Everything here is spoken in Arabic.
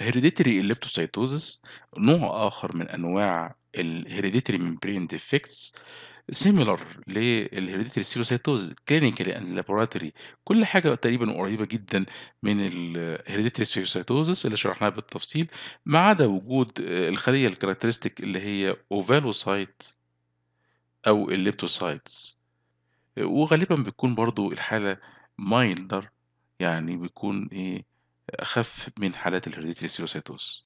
hereditary elliptocytosis نوع آخر من أنواع الهيريديتري hereditary membrane defects للهيريديتري للhereditary كلينيكال clinically and laboratory كل حاجة تقريبا قريبة جدا من الهيريديتري spherocytosis اللي شرحناها بالتفصيل ما عدا وجود آه، الخلية الكاركترستيك اللي هي اوفالوسايت أو الليبتوسايتس آه، وغالبا بتكون برضو الحالة مايلدر يعني بيكون ايه أخف من حالات الهيرديتري سيروسيتوس